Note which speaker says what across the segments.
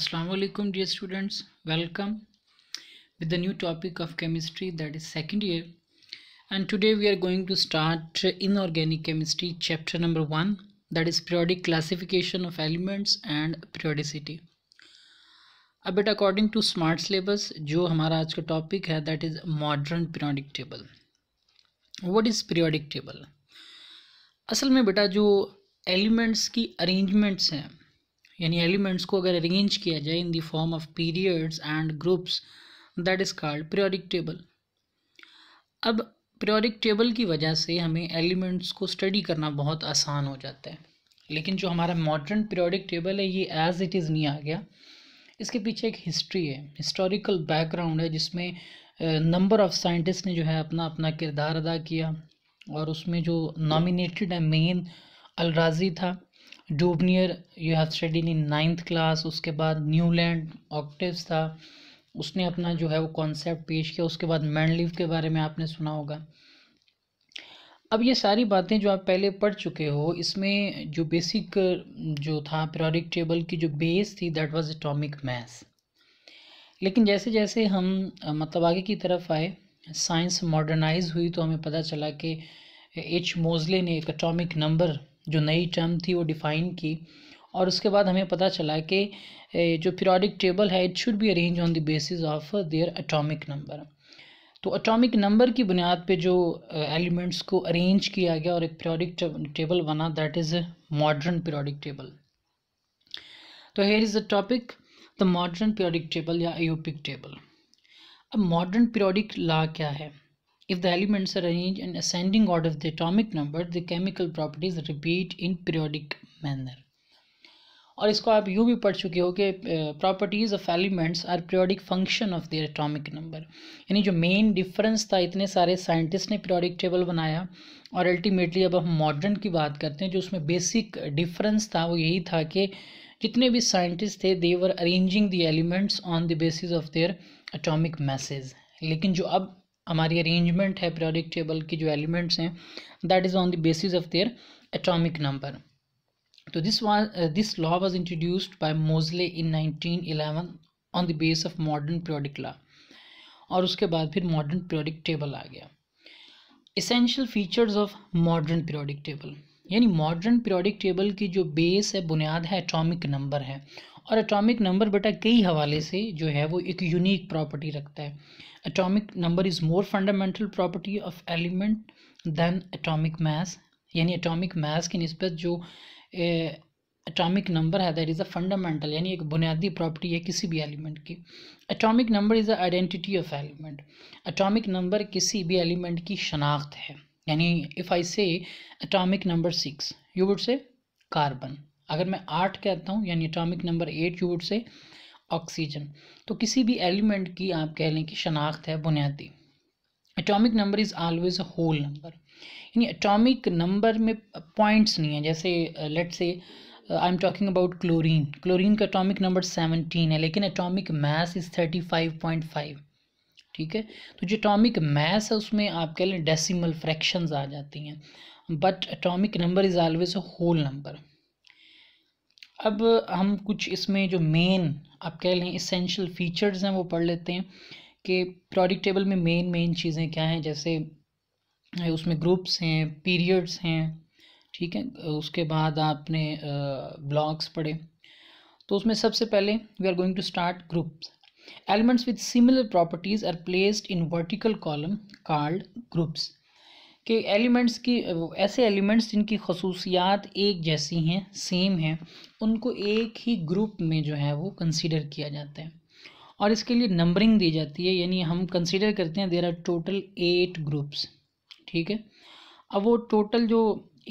Speaker 1: असलकम dear students welcome with the new topic of chemistry that is second year and today we are going to start inorganic chemistry chapter number one that is periodic classification of elements and periodicity अब बेटा according to smart syllabus जो हमारा आज का topic है that is modern periodic table what is periodic table असल में बेटा जो एलिमेंट्स की अरेंजमेंट्स हैं यानी एलिमेंट्स को अगर अरेंज किया जाए in the form of periods and groups that is called periodic table अब पीरियोडिक टेबल की वजह से हमें एलिमेंट्स को स्टडी करना बहुत आसान हो जाता है लेकिन जो हमारा मॉडर्न पीरियोडिक टेबल है ये एज़ इट इज़ नहीं आ गया इसके पीछे एक हिस्ट्री है हिस्टोरिकल बैकग्राउंड है जिसमें नंबर ऑफ़ साइंटिस्ट ने जो है अपना अपना किरदार अदा किया और उसमें जो नॉमिनेटेड है मेन अलराजी था Dobereiner you have study in ninth class उसके बाद न्यूलैंड ऑक्टिव था उसने अपना जो है वो कॉन्सेप्ट पेश किया उसके बाद मैंडलिव के बारे में आपने सुना होगा अब ये सारी बातें जो आप पहले पढ़ चुके हो इसमें जो बेसिक जो था पीरियोडिक टेबल की जो बेस थी दैट वाज एटॉमिक मैथ लेकिन जैसे जैसे हम मतलब आगे की तरफ आए साइंस मॉडर्नाइज हुई तो हमें पता चला कि एच मोजले ने एक अटोमिक नंबर जो नई टर्म थी वो डिफ़ाइन की और उसके बाद हमें पता चला कि जो पीरियोडिक टेबल है it should be arrange on the basis of their atomic number तो एटॉमिक नंबर की बुनियाद पे जो एलिमेंट्स को अरेंज किया गया और एक पीरियोडिक टेबल बना that is modern periodic table तो here is the topic the modern periodic table या एयोपिक टेबल अब मॉडर्न पीरियोडिक लॉ क्या है If the elements are arranged in ascending order of the atomic number, the chemical properties repeat in periodic manner. और इसको आप यूँ भी पढ़ चुके हो कि properties of elements are periodic function of their atomic number यानी जो मेन डिफरेंस था इतने सारे साइंटिस्ट ने पीरियोडिक टेबल बनाया और अल्टीमेटली अब हम मॉडर्न की बात करते हैं जो उसमें बेसिक डिफरेंस था वो यही था कि जितने भी साइंटिस्ट थे they were arranging the elements on the basis of their atomic masses लेकिन जो अब हमारी अरेंजमेंट है पीरियोडिक टेबल की जो एलिमेंट्स हैं that is on the basis of their atomic number तो this was this law was introduced by Moseley in 1911 on the base of modern periodic law और उसके बाद फिर मॉडर्न पीरियोडिक टेबल आ गया essential features of modern periodic table यानी modern periodic table की जो बेस है बुनियाद है एटॉमिक नंबर है और एटॉमिक नंबर बेटा कई हवाले से जो है वो एक यूनिक प्रॉपर्टी रखता है atomic number is more fundamental property of element than atomic mass यानी एटॉमिक मैस की नस्बत जो एटॉमिक नंबर है दैट इज़ अ फंडामेंटल यानी एक बुनियादी प्रॉपर्टी है किसी भी एलिमेंट की atomic number is a identity of element atomic number किसी भी एलिमेंट की शनाख्त है यानी if I say atomic number six you would say carbon अगर मैं आठ कहता हूँ यानी एटॉमिक नंबर एट यूट से ऑक्सीजन तो किसी भी एलिमेंट की आप कह लें कि शनाख्त है बुनियादी atomic number is always a whole number यानी एटॉमिक नंबर में पॉइंट्स नहीं है जैसे let say I am talking about chlorine chlorine का एटॉमिक नंबर सेवनटीन है लेकिन atomic mass is thirty five point five ठीक है तो जो एटॉमिक मैस है उसमें आप कह लें डेसिमल फ्रैक्शंस आ जाती हैं but atomic number is always a whole number अब हम कुछ इसमें जो मेन आप कह लें इसेंशियल फीचर्स हैं वो पढ़ लेते हैं कि प्रोडक्ट टेबल में मेन मेन चीज़ें क्या हैं जैसे उसमें ग्रुप्स हैं पीरियड्स हैं ठीक है उसके बाद आपने ब्लॉग्स पढ़े तो उसमें सबसे पहले we are going to start groups elements with similar properties are placed in vertical column called groups कि एलिमेंट्स की ऐसे एलिमेंट्स जिनकी खसूसियात एक जैसी हैं सेम हैं उनको एक ही ग्रुप में जो है वो कंसिडर किया जाता है और इसके लिए नंबरिंग दी जाती है यानी हम कंसिडर करते हैं there are total eight groups ठीक है अब वो टोटल जो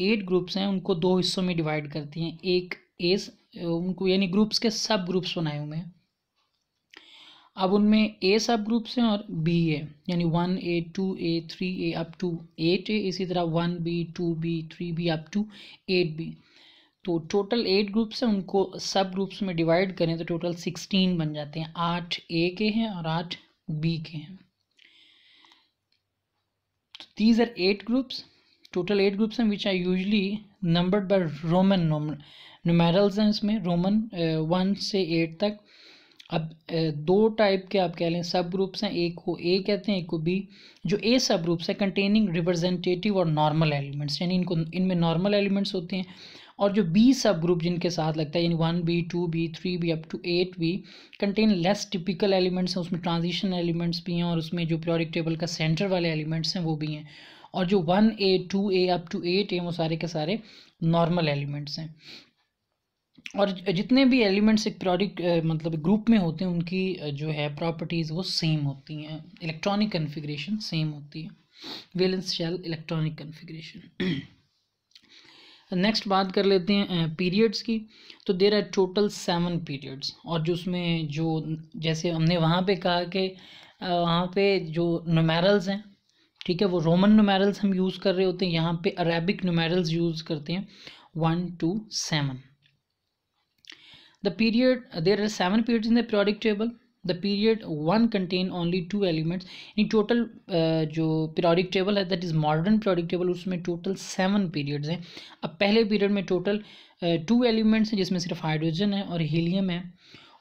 Speaker 1: एट ग्रुप्स हैं उनको दो हिस्सों में डिवाइड करती हैं एक एस उनको यानी ग्रुप्स के सब ग्रुप्स बनाए हुए हैं अब उनमें ए सब ग्रुप्स हैं और बी ए यानी one A two A three A up to eight A इसी तरह one B two B three B up to eight B तो टोटल एट ग्रुप्स हैं उनको सब ग्रुप्स में डिवाइड करें तो टोटल सिक्सटीन बन जाते हैं आठ ए के हैं और आठ बी के हैं these are eight groups total eight groups हैं which are usually numbered by Roman number numerals हैं इसमें रोमन वन uh, से एट तक अब दो टाइप के आप कह लें सब ग्रुप्स हैं एक को ए कहते हैं एक को बी जो ए सब ग्रुप्स है कंटेनिंग रिप्रेजेंटेटिव और नॉर्मल एलिमेंट्स यानी इनको इनमें नॉर्मल एलिमेंट्स होते हैं और जो बी सब ग्रुप जिनके साथ लगता है यानी one B two B three B up to eight B contain less typical elements हैं उसमें ट्रांजिशन एलिमेंट्स भी हैं और उसमें जो प्योरिक टेबल का सेंटर वाले एलिमेंट्स हैं वो भी हैं और जो one A two A up to eight A वो सारे के सारे नॉर्मल एलिमेंट्स हैं और जितने भी एलिमेंट्स एक प्रोडिक मतलब ग्रुप में होते हैं उनकी जो है प्रॉपर्टीज़ वो सेम होती हैं इलेक्ट्रॉनिक कन्फिग्रेशन सेम होती है valence shell electronic configuration next बात कर लेते हैं पीरियड्स की तो there are total seven periods और जो उसमें जो जैसे हमने वहाँ पे कहा कि वहाँ पे जो नोमेरल्स हैं ठीक है वो रोमन नोमेरल्स हम यूज़ कर रहे होते हैं यहाँ पे अरेबिक नोमेरल्स यूज़ करते हैं one two seven the period uh, there are seven periods in the periodic table the period one contain only two elements यानी टोटल जो पीरियडिक टेबल है that is modern periodic table उसमें total seven periods हैं अब पहले period में total two elements हैं जिसमें सिर्फ हाइड्रोजन है और हीलियम है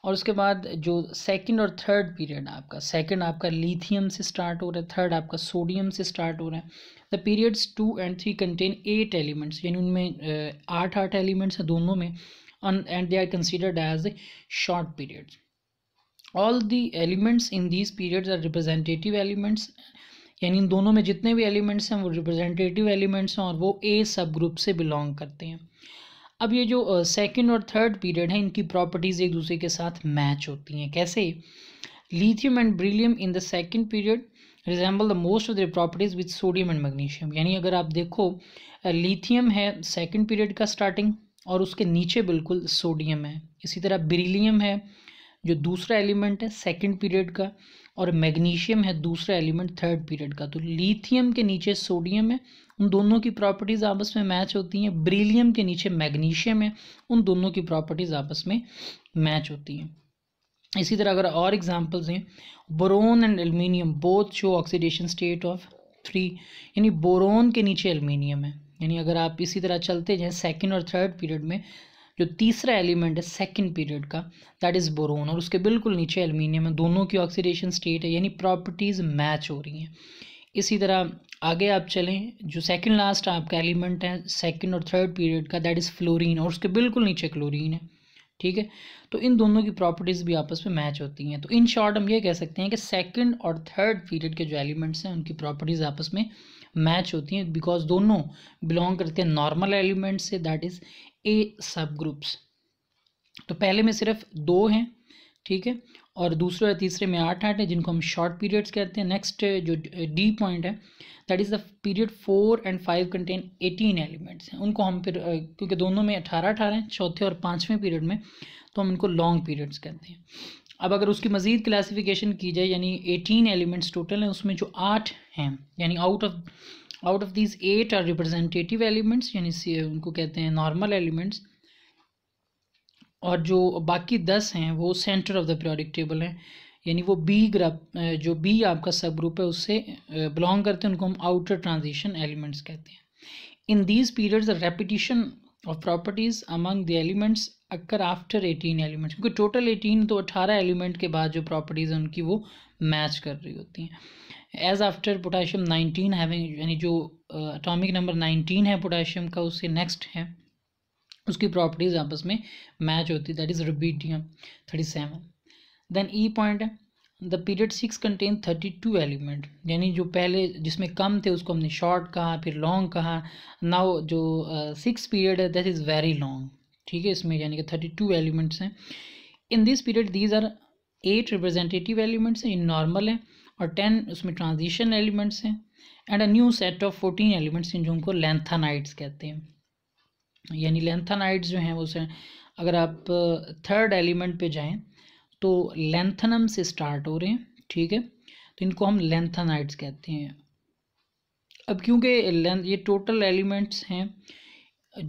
Speaker 1: और उसके बाद जो सेकंड और थर्ड पीरियड आपका सेकंड आपका लिथियम से स्टार्ट हो रहा है थर्ड आपका सोडियम से स्टार्ट हो रहा है the periods two and three contain eight elements यानी उनमें uh, आठ आठ एलिमेंट्स हैं दोनों में and they are considered as short periods all the elements in these periods are representative elements यानी इन दोनों में जितने भी एलिमेंट्स हैं वो रिप्रेजेंटेटिव एलिमेंट्स हैं और वो ए सब ग्रुप से बिलोंग करते हैं अब ये जो सेकंड और थर्ड पीरियड है इनकी प्रॉपर्टीज़ एक दूसरे के साथ मैच होती हैं कैसे lithium and beryllium in the second period resemble the most of the properties with sodium and magnesium यानी अगर आप देखो लिथियम है सेकेंड पीरियड का स्टार्टिंग और उसके नीचे बिल्कुल सोडियम है इसी तरह बेरिलियम है जो दूसरा एलिमेंट है सेकेंड पीरियड का और मैग्नीशियम है दूसरा एलिमेंट थर्ड पीरियड का तो लिथियम के नीचे सोडियम है उन दोनों की प्रॉपर्टीज़ आपस में मैच होती हैं ब्रिलियम के नीचे मैग्नीशियम है उन दोनों की प्रॉपर्टीज़ आपस में मैच होती हैं इसी तरह अगर और एग्जांपल्स हैं boron and aluminium both show oxidation state of three यानी बोरोन के नीचे एल्मीनियम है यानी अगर आप इसी तरह चलते जाएँ सेकेंड और थर्ड पीरियड में जो तीसरा एलिमेंट है सेकेंड पीरियड का दैट इज़ बोरोन और उसके बिल्कुल नीचे एलमिनियम है दोनों की ऑक्सीडेशन स्टेट है यानी प्रॉपर्टीज़ मैच हो रही हैं इसी तरह आगे आप चलें जो सेकेंड लास्ट आपका एलिमेंट है सेकेंड और थर्ड पीरियड का दैट इज़ फ्लोरिन और उसके बिल्कुल नीचे क्लोरिन है ठीक है तो इन दोनों की प्रॉपर्टीज़ भी आपस में मैच होती हैं तो इन शॉर्ट हम ये कह सकते हैं कि सेकेंड और थर्ड पीरियड के जो एलिमेंट्स हैं उनकी प्रॉपर्टीज़ आपस में मैच होती हैं बिकॉज दोनों बिलोंग करते हैं नॉर्मल एलिमेंट्स से दैट इज़ ए सब ग्रुप्स तो पहले में सिर्फ दो हैं ठीक है और दूसरे और तीसरे में आठ आठ है जिनको हम शॉर्ट पीरियड्स कहते हैं नेक्स्ट जो डी पॉइंट है that is the period four and five contain eighteen elements हैं उनको हम फिर क्योंकि दोनों में अठारह अठारह हैं चौथे और पाँचवें पीरियड में तो हम इनको लॉन्ग पीरियड्स कहते हैं अब अगर उसकी मज़ीद क्लासिफिकेशन की जाए यानी एटीन एलिमेंट्स टोटल हैं उसमें जो आठ हैं यानी out of out of this eight are representative elements यानी उनको कहते हैं नॉर्मल एलिमेंट्स और जो बाकी दस हैं वो centre of the periodic table हैं यानी वो बी ग्रप जो बी आपका सब ग्रुप है उससे बिलोंग करते हैं उनको हम आउटर ट्रांजिशन एलिमेंट्स कहते हैं इन दीज पीरियड्स रेपिटिशन और properties among the elements occur after eighteen elements क्योंकि टोटल एटीन तो अठारह एलिमेंट के बाद जो प्रॉपर्टीज़ हैं उनकी वो मैच कर रही होती हैं as after potassium nineteen having यानी जो अटोमिक नंबर नाइनटीन है पोटाशियम का उससे नेक्स्ट है उसकी प्रॉपर्टीज़ आपस में मैच होती e है that is rubidium thirty seven then E point है the period six contain thirty two element यानी जो पहले जिसमें कम थे उसको हमने शॉर्ट कहा फिर लॉन्ग कहा नाउ जो सिक्स पीरियड है दैट इज़ वेरी लॉन्ग ठीक है इसमें यानी कि थर्टी टू एलिमेंट्स हैं in this period these are eight representative elements हैं इन नॉर्मल हैं और टेन उसमें ट्रांजिशन एलिमेंट्स हैं and a new set of fourteen elements हैं जो उनको लेंथानाइड्स कहते हैं यानी लेंथानाइट्स जो हैं वो अगर आप थर्ड एलिमेंट पे जाएँ तो लेंथनम से स्टार्ट हो रहे हैं ठीक है तो इनको हम लेंथनाइट्स कहते हैं अब क्योंकि ये टोटल एलिमेंट्स हैं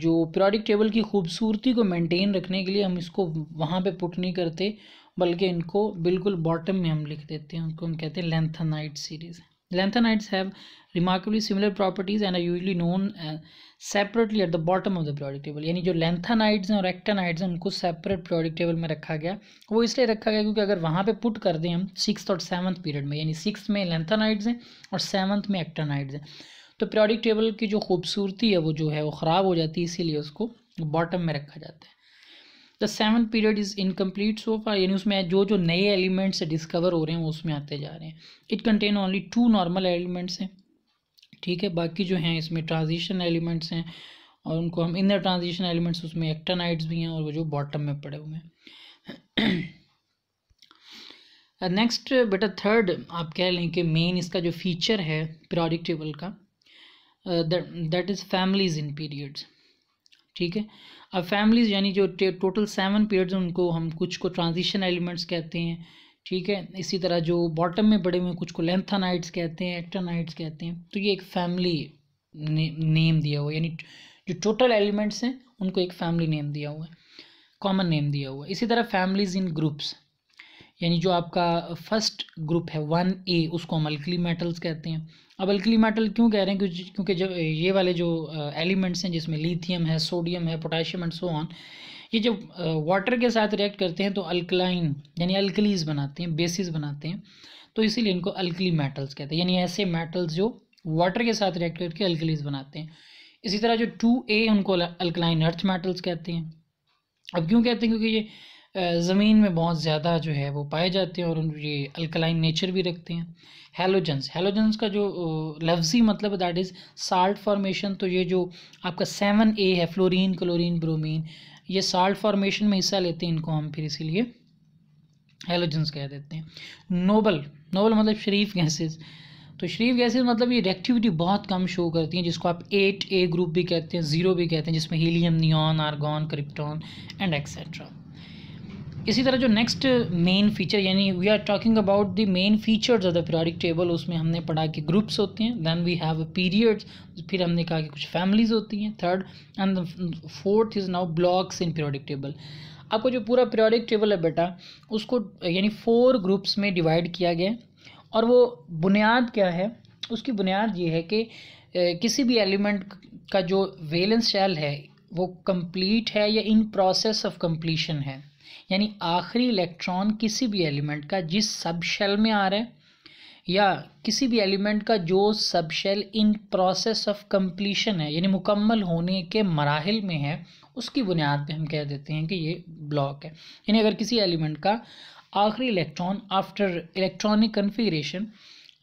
Speaker 1: जो पीरियोडिक टेबल की खूबसूरती को मेंटेन रखने के लिए हम इसको वहाँ पे पुट नहीं करते बल्कि इनको बिल्कुल बॉटम में हम लिख देते हैं उनको हम कहते हैं lanthanide series Lanthanides have remarkably similar properties and are usually known uh, separately at the bottom of the periodic table यानी जो लेंथानाइड्स हैं और एक्टानाइड्स हैं उनको सेपरेट periodic टेबल में रखा गया वो इसलिए रखा गया क्योंकि अगर वहाँ पे पुट कर दें हम सिक्स और सेवन्थ पीरियड में यानी सिक्स में लेंथानाइड्स हैं और सेवन्थ में एक्टानाइड्स हैं तो पीरियोडिक टेबल की जो खूबसूरती है वो जो है वो ख़राब हो जाती है इसीलिए उसको बॉटम में रखा जाता है the seven period is incomplete so far यानी उसमें जो जो नए एलिमेंट्स डिस्कवर हो रहे हैं वो उसमें आते जा रहे हैं it contain only two normal elements हैं ठीक है बाकी जो हैं इसमें ट्रांजिशन एलिमेंट्स हैं और उनको हम इनर ट्रांजिशन एलिमेंट्स उसमें एक्टानाइट्स भी हैं और वो जो बॉटम में पड़े हुए हैं नेक्स्ट बेटा थर्ड आप कह लें कि मेन इसका जो फीचर है पीरियडिक टेबल का that is families in periods ठीक है अब फैमिलीज़ यानी जो टोटल सेवन हैं उनको हम कुछ को ट्रांजिशन एलिमेंट्स कहते हैं ठीक है इसी तरह जो बॉटम में बड़े हुए कुछ को लेंथानाइट्स कहते हैं एक्टानाइट्स कहते हैं तो ये एक फैमिली ने, नेम दिया हुआ यानी जो टोटल एलिमेंट्स हैं उनको एक फैमिली नेम दिया हुआ है कॉमन नेम दिया हुआ है इसी तरह फैमिलीज़ इन ग्रुप्स यानी जो आपका फर्स्ट ग्रुप है वन ए उसको हम अल्कली मेटल्स कहते हैं अब अल्कली मेटल क्यों कह रहे हैं क्योंकि क्योंकि जब ये वाले जो एलिमेंट्स हैं जिसमें लिथियम है सोडियम है पोटाशियम एंड सो ऑन ये जब वाटर के साथ रिएक्ट करते हैं तो अल्कलाइन यानी अल्कलीज बनाते हैं बेसिस बनाते हैं तो इसीलिए इनको अल्कली मेटल्स कहते हैं यानी ऐसे मेटल्स जो वाटर के साथ रिएक्ट करके अल्कलीज बनाते हैं इसी तरह जो टू ए उनको अल्कलाइन अर्थ मेटल्स कहते हैं अब क्यों कहते हैं क्योंकि ये ज़मीन में बहुत ज़्यादा जो है वो पाए जाते हैं और उन ये अल्कलाइन नेचर भी रखते हैं हेलोजेंस हेलोजेंस का जो लफ्ज़ी मतलब दैट इज़ साल्ट फॉर्मेशन तो ये जो आपका सेवन ए है फ्लोरीन क्लोरीन ब्रोमीन ये साल्ट फॉर्मेशन में हिस्सा लेते हैं इनको हम फिर इसीलिए हेलोजेंस कह देते हैं नोबल नोबल मतलब शरीफ गैसेज तो शरीफ गैसेज मतलब ये रिएक्टिविटी बहुत कम शो करती हैं जिसको आप एट ए ग्रुप भी कहते हैं ज़ीरो भी कहते हैं जिसमें helium neon argon krypton and etcetera इसी तरह जो नेक्स्ट मेन फीचर यानी we are talking about the main features of the periodic table उसमें हमने पढ़ा कि ग्रुप्स होते हैं दैन वी हैव पीरियड्स फिर हमने कहा कि कुछ फैमिलीज होती हैं third and fourth is now blocks in periodic table आपको जो पूरा पीरियोडिक टेबल है बेटा उसको यानी फोर ग्रुप्स में डिवाइड किया गया और वो बुनियाद क्या है उसकी बुनियाद ये है कि किसी भी एलिमेंट का जो वेलेंस शैल है वो कंप्लीट है या इन प्रोसेस ऑफ कंप्लीशन है यानी आखिरी इलेक्ट्रॉन किसी भी एलिमेंट का जिस सब शेल में आ रहा है या किसी भी एलिमेंट का जो sub shell in process of completion है यानी मुकम्मल होने के मराहल में है उसकी बुनियाद पे हम कह देते हैं कि ये ब्लॉक है यानी अगर किसी एलिमेंट का आखिरी electron after electronic configuration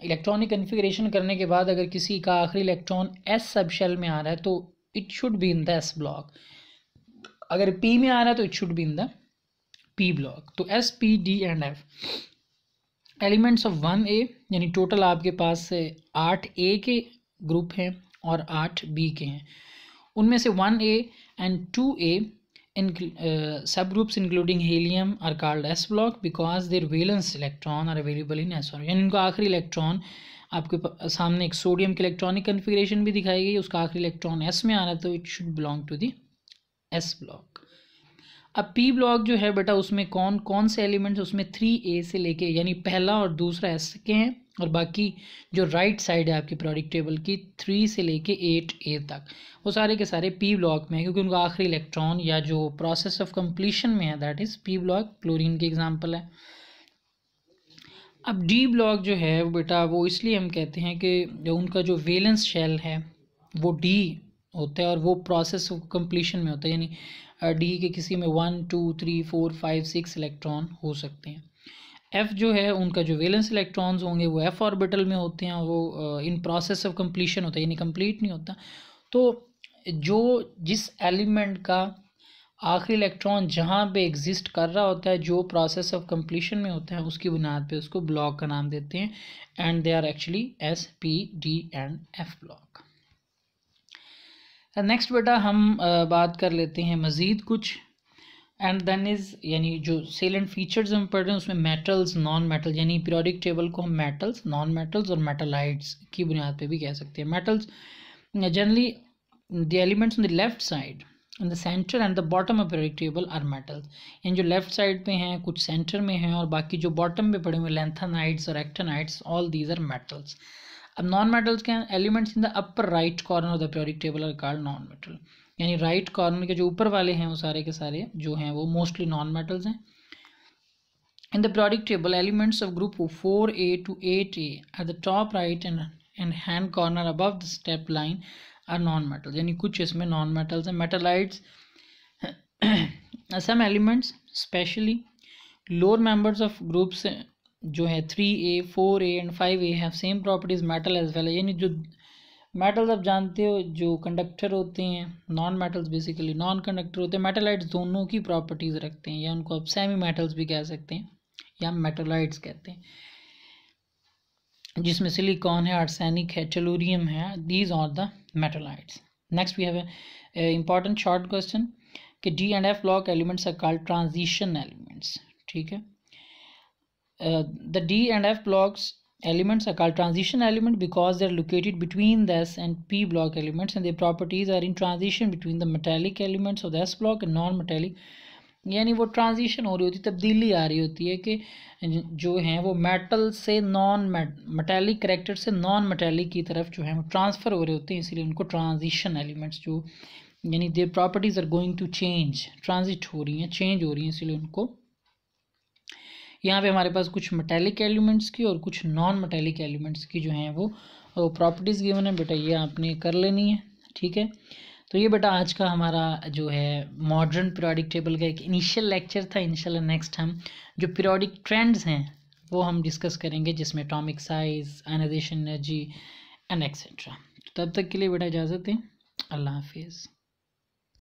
Speaker 1: electronic configuration करने के बाद अगर किसी का आखिरी इलेक्ट्रॉन एस सब शेल में आ रहा है तो it should be in the S block अगर पी में आ रहा है तो it should be in the P block तो S P D and F elements of one A यानी टोटल आपके पास आठ ए के ग्रुप हैं और आठ बी के हैं उनमें से one A and two A सब groups including helium are called S block because their valence electron are available in S यानी उनका आखिरी इलेक्ट्रॉन आपके सामने एक सोडियम के इलेक्ट्रॉनिक कन्फिग्रेशन भी दिखाई गई उसका आखिरी इलेक्ट्रॉन एस में आ रहा है तो it should belong to the S block अब पी ब्लॉक जो है बेटा उसमें कौन कौन से एलिमेंट्स उसमें थ्री ए से लेके यानी पहला और दूसरा एस के हैं और बाकी जो राइट साइड है आपकी प्रोडिक्ट टेबल की थ्री से लेके एट ए तक वो सारे के सारे पी ब्लॉक में है क्योंकि उनका आखिरी इलेक्ट्रॉन या जो प्रोसेस ऑफ कंप्लीशन में है that is P block chlorine की एग्जाम्पल है अब डी ब्लॉक जो है बेटा वो इसलिए हम कहते हैं कि जो उनका जो वेलेंस शेल है वो डी होता है और वो प्रोसेस ऑफ कंप्लीशन में होता है यानी डी के किसी में one two three four five six electron हो सकते हैं एफ़ जो है उनका जो वेलेंस इलेक्ट्रॉन्स होंगे वो एफ़ ऑर्बिटल में होते हैं वो इन प्रोसेस ऑफ कंप्लीशन होता है यानी कंप्लीट नहीं होता तो जो जिस एलिमेंट का आखिरी इलेक्ट्रॉन जहाँ पे एग्जिस्ट कर रहा होता है जो प्रोसेस ऑफ कंप्लीशन में होता है उसकी बुनियाद पे उसको ब्लॉक का नाम देते हैं and they are actually S P D and F block next बेटा हम बात कर लेते हैं मज़ीद कुछ एंड देन इज़ यानी जो सेलेंट फीचर्स हम पढ़ रहे हैं उसमें मेटल्स नॉन मेटल यानी पीरियोडिक टेबल को हम मेटल्स नॉन मेटल्स और मेटलाइट्स की बुनियाद पे भी कह सकते हैं metals generally the elements on the left side in the centre and the bottom of periodic table are metals यानी जो लेफ्ट साइड पे हैं कुछ सेंटर में हैं और बाकी जो बॉटम पे पड़े हुए लेंथनाइट्स और actinides all these are metals अब नॉन मेटल्स के elements in the upper right corner of the periodic table are called non metal यानी राइट कॉर्नर के जो ऊपर वाले हैं वो सारे के सारे जो हैं वो मोस्टली नॉन मेटल्स हैं in the periodic table elements of group four A to eight at the top right and and hand corner above the step line are non metal यानी कुछ इसमें नॉन मेटल्स हैं metalloids some elements especially lower members of groups जो है three A four A and five A have same properties metal as well यानी जो metals आप जानते हो जो कंडक्टर होते हैं non metals basically non conductor होते हैं मेटालाइट्स दोनों की प्रॉपर्टीज़ रखते हैं या उनको आप सेमी मेटल्स भी कह सकते हैं या मेटलाइट्स कहते हैं जिसमें सिलिकॉन है आर्सैनिक है टेलोरियम है these are the metalloids next we have important short question कि D and F block elements are called transition elements ठीक है the D and F blocks elements are called transition element because they are located between the S and P block elements and their properties are in transition between the metallic elements of the S block and non-metallic यानी वो transition हो रही होती तब्दीली आ रही होती है कि जो हैं वो मेटल से नॉन मेटेलिक करेक्टर से नॉन मेटेलिक की तरफ जो है वो ट्रांसफ़र हो रहे होते हैं इसलिए उनको ट्रांजिशन एलिमेंट्स जो यानी their properties are going to change transit हो रही हैं चेंज हो रही हैं इसलिए उनको यहाँ पे हमारे पास कुछ मेटेलिक एलिमेंट्स की और कुछ नॉन मेटेलिक एलिमेंट्स की जो हैं वो, प्रॉपर्टीज़ गिवन है बेटा ये आपने कर लेनी है ठीक है तो ये बेटा आज का हमारा जो है मॉडर्न पीरियडिक टेबल का एक इनिशियल लेक्चर था इनशाला नेक्स्ट हम जो पीरियडिक ट्रेंड्स हैं वो हम डिस्कस करेंगे जिसमें atomic size ionization energy and etcetera तो तब तक के लिए बेटा इजाज़त है अल्लाह हाफिज़